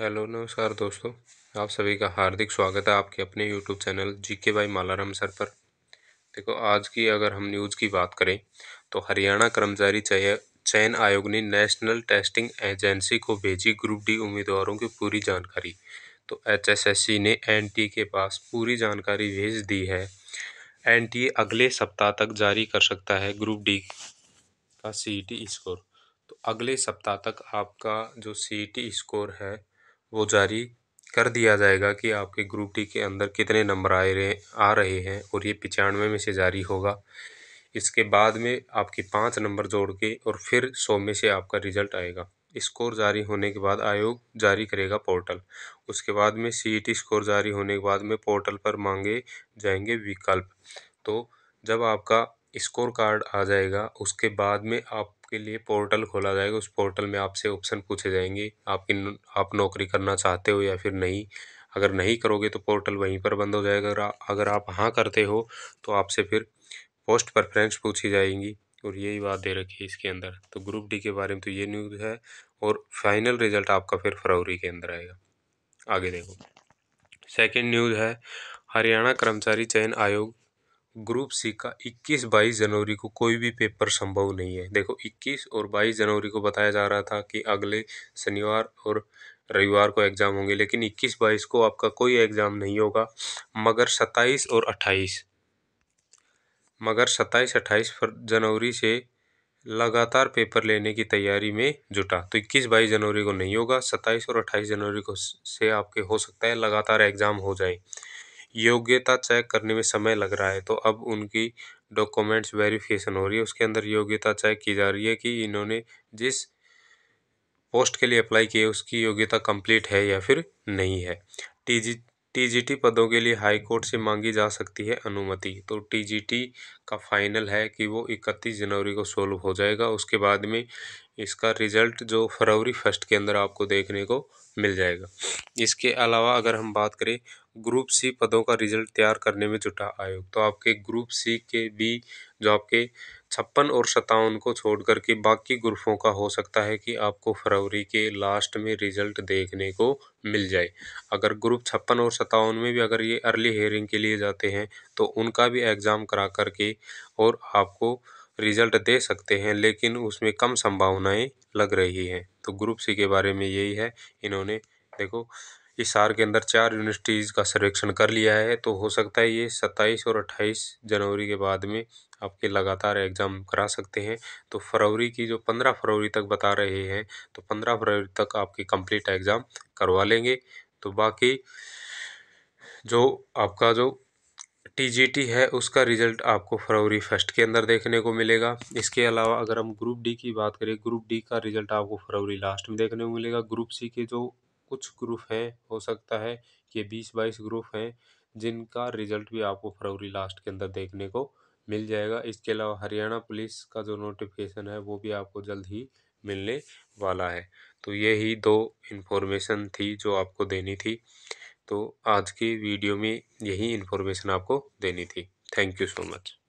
hello नमस्कार दोस्तों आप सभी का हार्दिक स्वागत है आपके अपने यूट्यूब चैनल जी के बाई मालाराम सर पर देखो आज की अगर हम न्यूज़ की बात करें तो हरियाणा कर्मचारी चयन आयोग ने नेशनल टेस्टिंग एजेंसी को भेजी ग्रुप डी उम्मीदवारों की पूरी जानकारी तो एचएसएससी ने एनटीए के पास पूरी जानकारी भेज दी है एन अगले सप्ताह तक जारी कर सकता है ग्रुप डी का सी स्कोर तो अगले सप्ताह तक आपका जो सी स्कोर है वो जारी कर दिया जाएगा कि आपके ग्रुप डी के अंदर कितने नंबर आए रहे आ रहे हैं और ये पचानवे में से जारी होगा इसके बाद में आपके पाँच नंबर जोड़ के और फिर सौ में से आपका रिजल्ट आएगा स्कोर जारी होने के बाद आयोग जारी करेगा पोर्टल उसके बाद में सी स्कोर e जारी होने के बाद में पोर्टल पर मांगे जाएंगे विकल्प तो जब आपका स्कोर कार्ड आ जाएगा उसके बाद में आपके लिए पोर्टल खोला जाएगा उस पोर्टल में आपसे ऑप्शन पूछे जाएंगे आपकी आप नौकरी करना चाहते हो या फिर नहीं अगर नहीं करोगे तो पोर्टल वहीं पर बंद हो जाएगा अगर अगर आप हाँ करते हो तो आपसे फिर पोस्ट प्रेफरेंस पूछी जाएंगी और यही बात दे रखी है इसके अंदर तो ग्रुप डी के बारे में तो ये न्यूज़ है और फाइनल रिजल्ट आपका फिर फरवरी के अंदर आएगा आगे देखो सेकंड न्यूज़ है हरियाणा कर्मचारी चयन आयोग ग्रुप सी का इक्कीस बाईस जनवरी को कोई भी पेपर संभव नहीं है देखो इक्कीस और बाईस जनवरी को बताया जा रहा था कि अगले शनिवार और रविवार को एग्ज़ाम होंगे लेकिन इक्कीस बाईस को आपका कोई एग्ज़ाम नहीं होगा मगर सत्ताईस और अट्ठाईस मगर सत्ताईस अट्ठाईस जनवरी से लगातार पेपर लेने की तैयारी में जुटा तो इक्कीस बाईस जनवरी को नहीं होगा सत्ताईस और अट्ठाईस जनवरी को से आपके हो सकता है लगातार एग्ज़ाम हो जाए योग्यता चेक करने में समय लग रहा है तो अब उनकी डॉक्यूमेंट्स वेरिफिकेशन हो रही है उसके अंदर योग्यता चेक की जा रही है कि इन्होंने जिस पोस्ट के लिए अप्लाई किए उसकी योग्यता कंप्लीट है या फिर नहीं है टी जी टीजीटी पदों के लिए हाईकोर्ट से मांगी जा सकती है अनुमति तो टीजीटी का फाइनल है कि वो इकतीस जनवरी को सोल्व हो जाएगा उसके बाद में इसका रिजल्ट जो फरवरी फर्स्ट के अंदर आपको देखने को मिल जाएगा इसके अलावा अगर हम बात करें ग्रुप सी पदों का रिजल्ट तैयार करने में जुटा आयोग तो आपके ग्रुप सी के भी जो आपके छप्पन और सत्तावन को छोड़कर के बाकी ग्रुपों का हो सकता है कि आपको फरवरी के लास्ट में रिजल्ट देखने को मिल जाए अगर ग्रुप छप्पन और सत्तावन में भी अगर ये अर्ली हेयरिंग के लिए जाते हैं तो उनका भी एग्ज़ाम करा कर के और आपको रिजल्ट दे सकते हैं लेकिन उसमें कम संभावनाएं लग रही हैं तो ग्रुप सी के बारे में यही है इन्होंने देखो इस साल के अंदर चार यूनिवर्सिटीज़ का सर्वेक्षण कर लिया है तो हो सकता है ये सत्ताईस और अट्ठाईस जनवरी के बाद में आपके लगातार एग्ज़ाम करा सकते हैं तो फरवरी की जो पंद्रह फरवरी तक बता रहे हैं तो पंद्रह फरवरी तक आपकी कंप्लीट एग्ज़ाम करवा लेंगे तो बाकी जो आपका जो टीजीटी है उसका रिजल्ट आपको फरवरी फर्स्ट के अंदर देखने को मिलेगा इसके अलावा अगर हम ग्रुप डी की बात करें ग्रुप डी का रिजल्ट आपको फरवरी लास्ट में देखने को मिलेगा ग्रुप सी के जो कुछ ग्रुप हैं हो सकता है कि बीस बाईस ग्रुप हैं जिनका रिजल्ट भी आपको फरवरी लास्ट के अंदर देखने को मिल जाएगा इसके अलावा हरियाणा पुलिस का जो नोटिफिकेशन है वो भी आपको जल्द ही मिलने वाला है तो यही दो इन्फॉर्मेशन थी जो आपको देनी थी तो आज की वीडियो में यही इन्फॉर्मेशन आपको देनी थी थैंक यू सो मच